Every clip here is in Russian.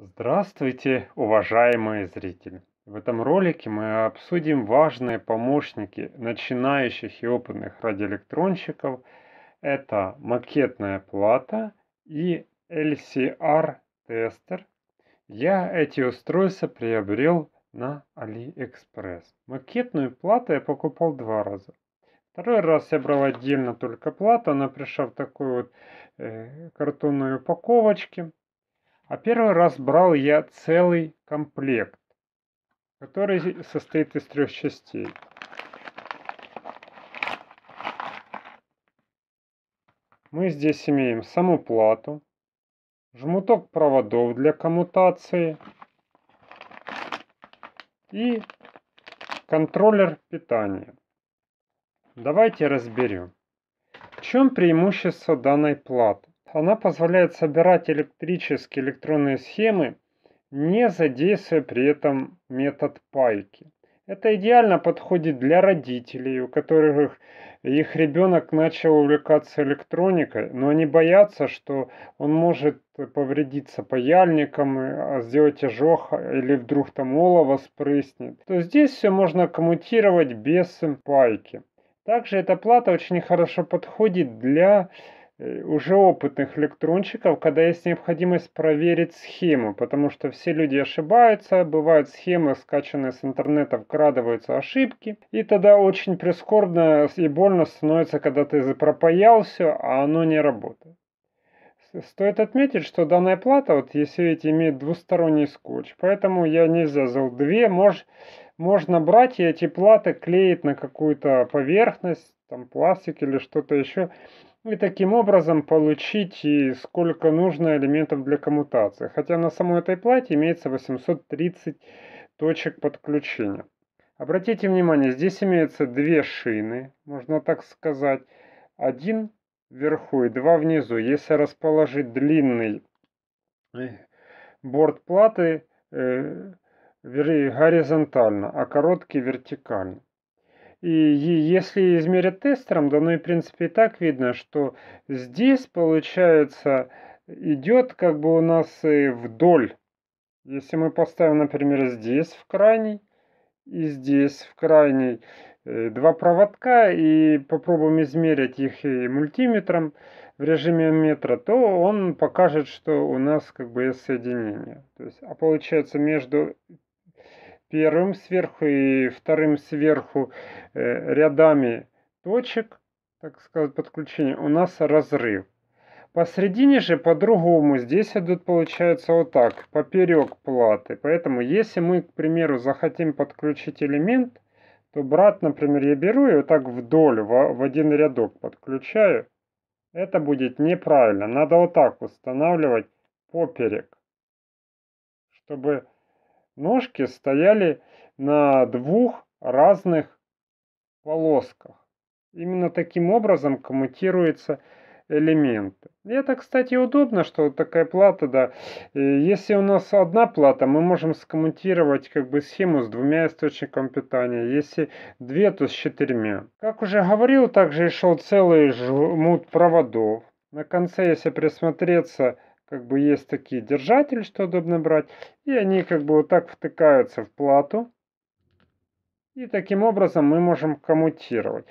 Здравствуйте, уважаемые зрители! В этом ролике мы обсудим важные помощники начинающих и опытных радиоэлектронщиков. Это макетная плата и LCR-тестер. Я эти устройства приобрел на AliExpress. Макетную плату я покупал два раза. Второй раз я брал отдельно только плату. Она пришла в такой вот э, картонной упаковочке. А первый раз брал я целый комплект, который состоит из трех частей. Мы здесь имеем саму плату, жмуток проводов для коммутации и контроллер питания. Давайте разберем. В чем преимущество данной платы? Она позволяет собирать электрические электронные схемы, не задействуя при этом метод пайки. Это идеально подходит для родителей, у которых их ребенок начал увлекаться электроникой, но они боятся, что он может повредиться паяльником, э, а сделать ожог а, или вдруг там олово спрыснет. То здесь все можно коммутировать без пайки. Также эта плата очень хорошо подходит для Э, уже опытных электронщиков, когда есть необходимость проверить схему, потому что все люди ошибаются, бывают схемы, скачанные с интернета, вкрадываются ошибки, и тогда очень прискорбно и больно становится, когда ты запропаял все, а оно не работает. Стоит отметить, что данная плата, вот если видите, имеет двусторонний скотч, поэтому я не взял две, мож, можно брать и эти платы клеить на какую-то поверхность, там пластик или что-то еще, и таким образом получить и сколько нужно элементов для коммутации. Хотя на самой этой плате имеется 830 точек подключения. Обратите внимание, здесь имеются две шины, можно так сказать. Один вверху и два внизу. Если расположить длинный э, борт платы, э, горизонтально, а короткий вертикально. И если измерять тестером, да ну и в принципе и так видно, что здесь получается идет как бы у нас и вдоль. Если мы поставим, например, здесь в крайний и здесь в крайний э, два проводка и попробуем измерить их и мультиметром в режиме метра, то он покажет, что у нас как бы есть соединение. То есть, а получается между первым сверху и вторым сверху э, рядами точек, так сказать, подключения, у нас разрыв. Посередине же по-другому здесь идут, получается, вот так, поперек платы. Поэтому если мы, к примеру, захотим подключить элемент, то брат, например, я беру и вот так вдоль, в, в один рядок подключаю. Это будет неправильно. Надо вот так устанавливать поперек, чтобы Ножки стояли на двух разных полосках. Именно таким образом коммутируются элементы. И это, кстати, удобно, что вот такая плата, да. Э, если у нас одна плата, мы можем скоммутировать как бы схему с двумя источниками питания. Если две, то с четырьмя. Как уже говорил, также и шел целый жмут проводов. На конце, если присмотреться, как бы есть такие держатели, что удобно брать, и они как бы вот так втыкаются в плату, и таким образом мы можем коммутировать.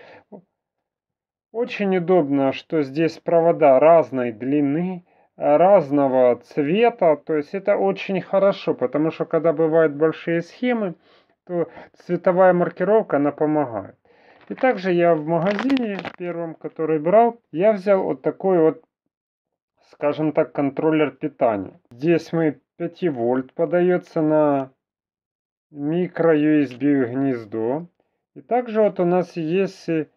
Очень удобно, что здесь провода разной длины, разного цвета, то есть это очень хорошо, потому что когда бывают большие схемы, то цветовая маркировка, она помогает. И также я в магазине первом, который брал, я взял вот такой вот скажем так, контроллер питания. Здесь мы 5 вольт подается на микро USB гнездо. И также вот у нас есть э,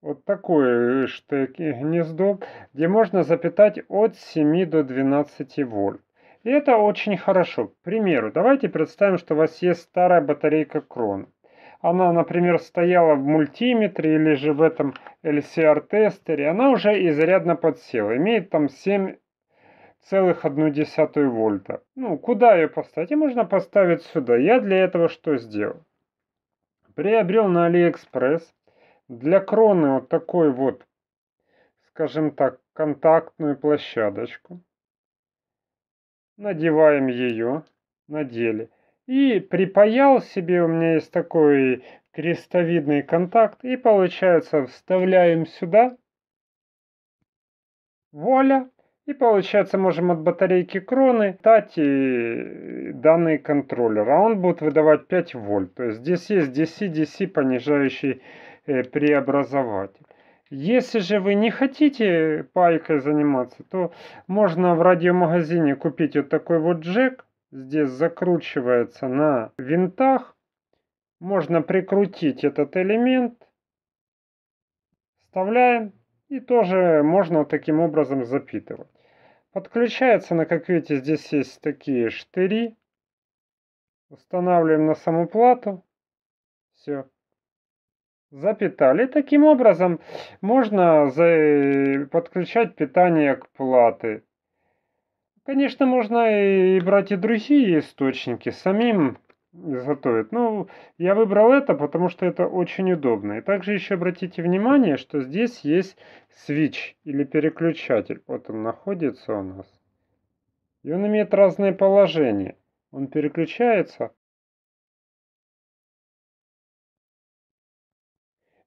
вот такое э, штык э, гнездо, где можно запитать от 7 до 12 вольт. И это очень хорошо. К примеру, давайте представим, что у вас есть старая батарейка крон. Она, например, стояла в мультиметре или же в этом LCR-тестере. Она уже изрядно подсела. Имеет там 7 целых одну десятую вольта. Ну, куда ее поставить? И можно поставить сюда. Я для этого что сделал? Приобрел на Алиэкспресс для кроны вот такой вот, скажем так, контактную площадочку. Надеваем ее, надели. И припаял себе, у меня есть такой крестовидный контакт. И получается, вставляем сюда. Вуаля! И получается можем от батарейки кроны дать и данные контроллер. А он будет выдавать 5 вольт. То есть здесь есть DC-DC понижающий э, преобразователь. Если же вы не хотите пайкой заниматься, то можно в радиомагазине купить вот такой вот джек. Здесь закручивается на винтах. Можно прикрутить этот элемент. Вставляем. И тоже можно таким образом запитывать. Подключается на как видите, здесь есть такие штыри. Устанавливаем на саму плату. Все. Запитали. Таким образом можно за... Э, подключать питание к платы. Конечно, можно и брать и другие источники. Самим затоит. Ну, я выбрал это, потому что это очень удобно. И также еще обратите внимание, что здесь есть свич или переключатель. Вот он находится у нас. И он имеет разные положения. Он переключается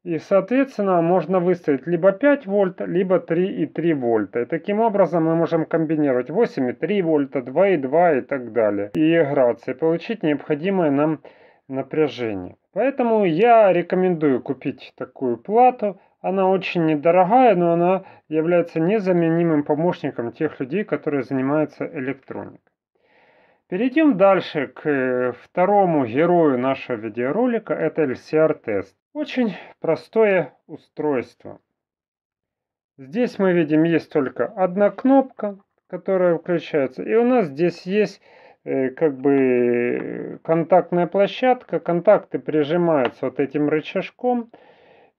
И, соответственно, можно выставить либо 5 вольт, либо 3,3 вольта. И таким образом мы можем комбинировать 8,3 вольта, 2,2 и так далее. И играться, и получить необходимое нам напряжение. Поэтому я рекомендую купить такую плату. Она очень недорогая, но она является незаменимым помощником тех людей, которые занимаются электроникой. Перейдем дальше к э, второму герою нашего видеоролика, это LCR-тест. Очень простое устройство. Здесь мы видим, есть только одна кнопка, которая включается, и у нас здесь есть э, как бы контактная площадка, контакты прижимаются вот этим рычажком.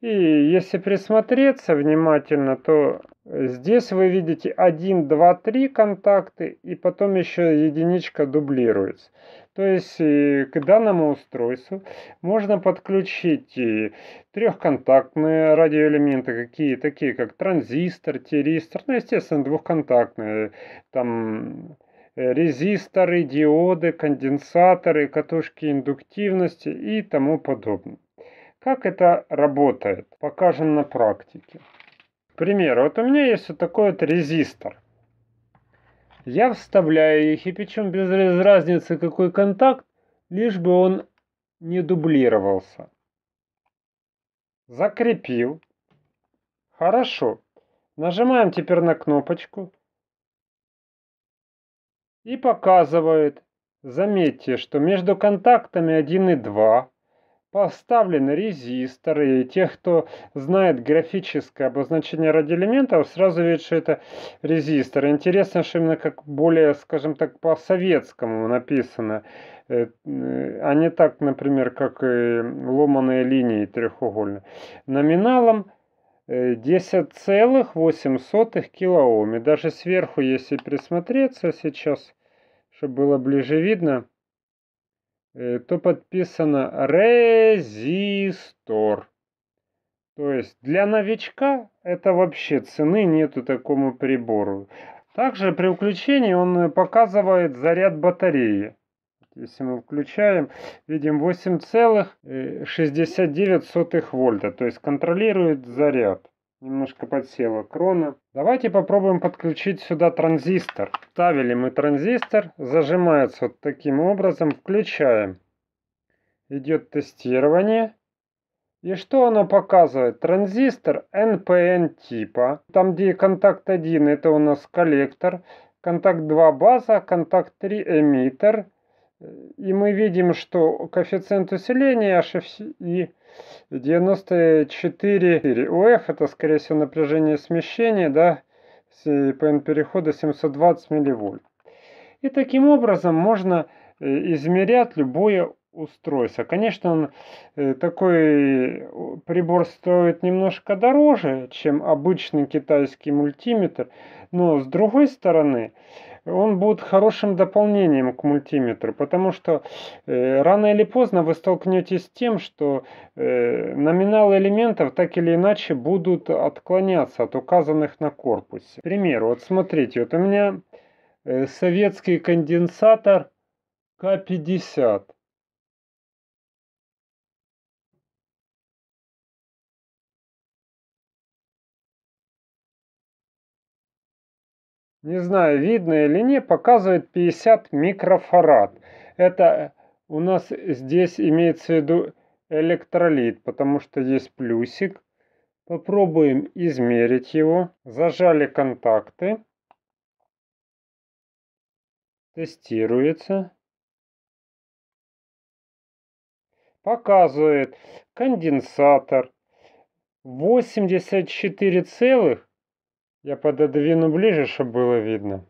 И если присмотреться внимательно, то Здесь вы видите 1, 2, 3 контакты и потом еще единичка дублируется. То есть э, к данному устройству можно подключить э, трехконтактные радиоэлементы, какие такие как транзистор, тиристор, ну естественно двухконтактные, там э, резисторы, диоды, конденсаторы, катушки индуктивности и тому подобное. Как это работает, покажем на практике. Пример. вот у меня есть вот такой вот резистор. Я вставляю их, и причем без разницы какой контакт, лишь бы он не дублировался. Закрепил. Хорошо. Нажимаем теперь на кнопочку. И показывает. Заметьте, что между контактами 1 и 2 поставлен резистор, и те, кто знает графическое обозначение радиоэлементов, сразу видят, что это резистор. Интересно, что именно как более, скажем так, по-советскому написано, э, э, а не так, например, как э, ломаные линии трехугольные. Номиналом 10,8 килоом. И даже сверху, если присмотреться сейчас, чтобы было ближе видно – Э, то подписано резистор. То есть для новичка это вообще цены нету такому прибору. Также при включении он показывает заряд батареи. Если мы включаем, видим 8,69 э, вольта, то есть контролирует заряд. Немножко подсела крона. Давайте попробуем подключить сюда транзистор. Вставили мы транзистор, зажимается вот таким образом, включаем. Идет тестирование. И что оно показывает? Транзистор NPN типа. Там, где контакт 1, это у нас коллектор. Контакт 2 база, контакт 3 эмиттер. И мы видим, что коэффициент усиления HFI 94. У F это, скорее всего, напряжение смещения, да, ПН перехода 720 милливольт. И таким образом можно э, измерять любое устройство. Конечно, он, э, такой прибор стоит немножко дороже, чем обычный китайский мультиметр, но с другой стороны, он будет хорошим дополнением к мультиметру, потому что э, рано или поздно вы столкнетесь с тем, что э, номиналы элементов так или иначе будут отклоняться от указанных на корпусе. К примеру, вот смотрите, вот у меня э, советский конденсатор К50. не знаю, видно или не, показывает 50 микрофарад. Это у нас здесь имеется в виду электролит, потому что есть плюсик. Попробуем измерить его. Зажали контакты. Тестируется. Показывает конденсатор 84 целых я пододвину ближе, чтобы было видно.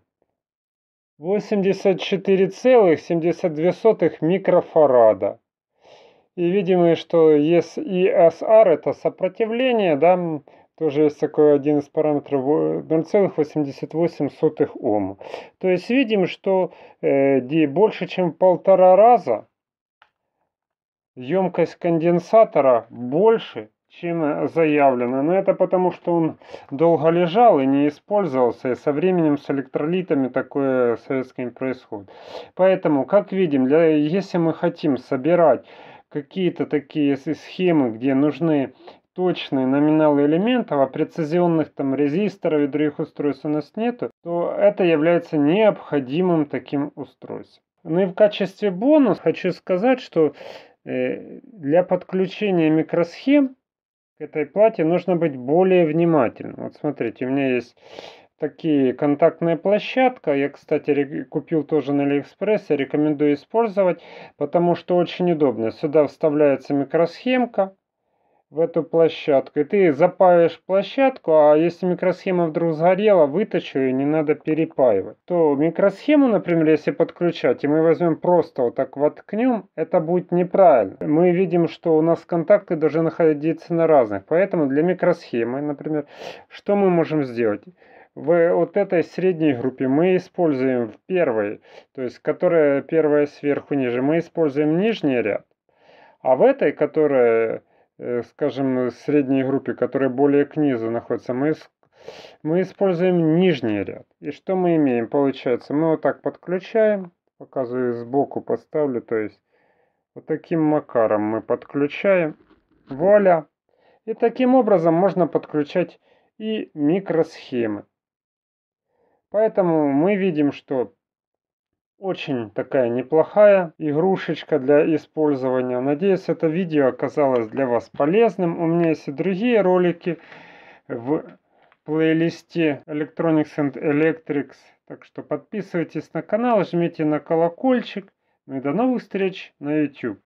84,72 микрофарада. И видимо, что ESR это сопротивление, да, тоже есть такой один из параметров 0,88 э, Ом. То есть видим, что э, больше чем в полтора раза емкость конденсатора больше, чем заявлено. Но это потому, что он долго лежал и не использовался, и со временем с электролитами такое советским происходит. Поэтому, как видим, для, если мы хотим собирать какие-то такие схемы, где нужны точные номиналы элементов, а прецизионных там резисторов и других устройств у нас нету, то это является необходимым таким устройством. Ну и в качестве бонуса хочу сказать, что э, для подключения микросхем к этой плате нужно быть более внимательным. Вот смотрите, у меня есть такие контактная площадка. Я, кстати, купил тоже на Алиэкспрессе, рекомендую использовать, потому что очень удобно. Сюда вставляется микросхемка, в эту площадку. И ты запаиваешь площадку, а если микросхема вдруг сгорела, вытащу ее, не надо перепаивать. То микросхему, например, если подключать, и мы возьмем просто вот так воткнем, это будет неправильно. Мы видим, что у нас контакты должны находиться на разных. Поэтому для микросхемы, например, что мы можем сделать? в вот этой средней группе мы используем в первой, то есть которая первая сверху ниже, мы используем нижний ряд. А в этой, которая Э, скажем, средней группе, которая более к низу находится, мы, мы используем нижний ряд. И что мы имеем? Получается, мы вот так подключаем, показываю сбоку, поставлю, то есть вот таким макаром мы подключаем. Вуаля! И таким образом можно подключать и микросхемы. Поэтому мы видим, что очень такая неплохая игрушечка для использования. Надеюсь, это видео оказалось для вас полезным. У меня есть и другие ролики в плейлисте Electronics and Electrics. Так что подписывайтесь на канал, жмите на колокольчик. Ну и до новых встреч на YouTube.